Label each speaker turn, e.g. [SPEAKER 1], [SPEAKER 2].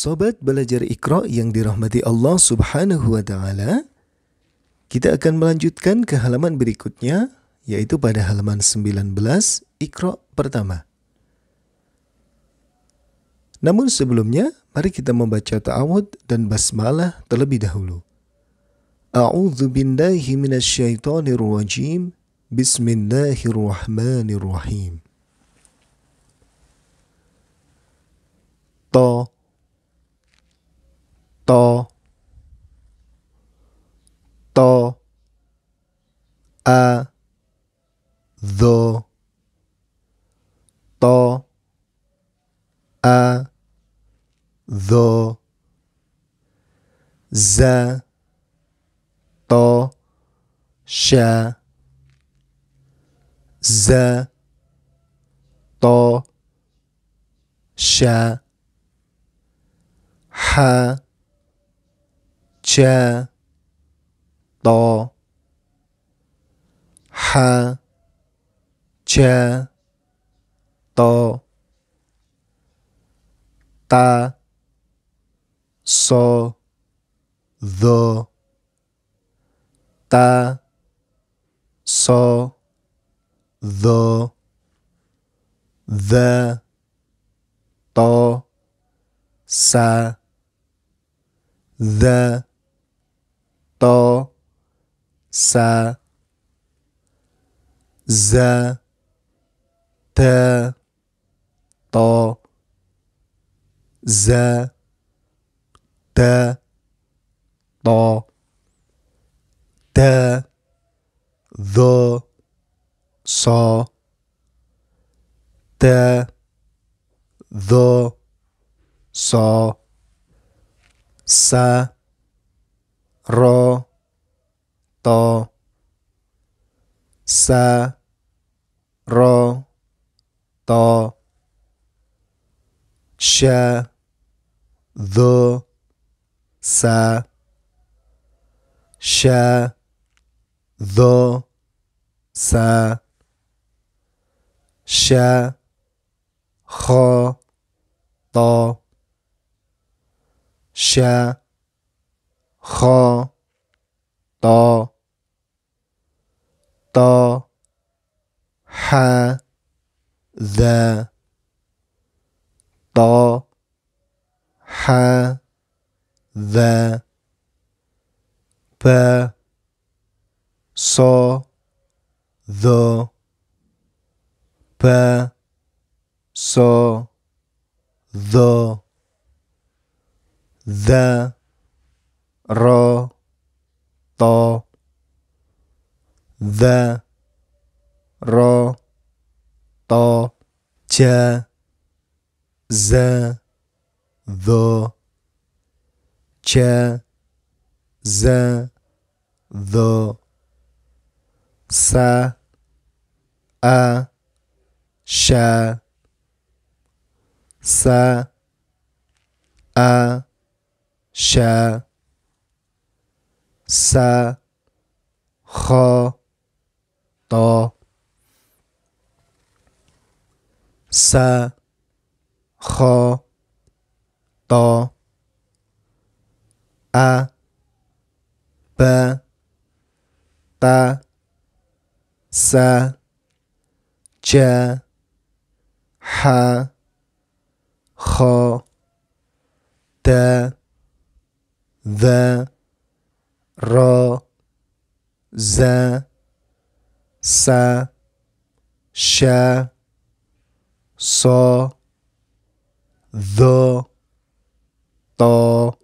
[SPEAKER 1] Sobat belajar Iqra yang dirahmati Allah Subhanahu wa taala, kita akan melanjutkan ke halaman berikutnya yaitu pada halaman 19 Iqra pertama. Namun sebelumnya, mari kita membaca ta'awud dan basmalah terlebih dahulu. A'udzu billahi minasyaitonir rajim. Bismillahirrahmanirrahim.
[SPEAKER 2] Ta to to a the to a the z to się z to się ha ch do ha che do ta so the ta so the the to sa the to, sa, z, te, to, z, te, to, te, the, so, te, the, so, sa, را تا س را تا ش ذ س ش ذ س ش خ تا ش خا تا تا ح ذ تا ح ذ پ س ذ پ س ذ ذ ro to the ro to ja z the ja z the sa a sha sa a sha س خ تا س خ تا ا ب ت س ج ح خ د ذ r, z, s, sh, so, the, to, th.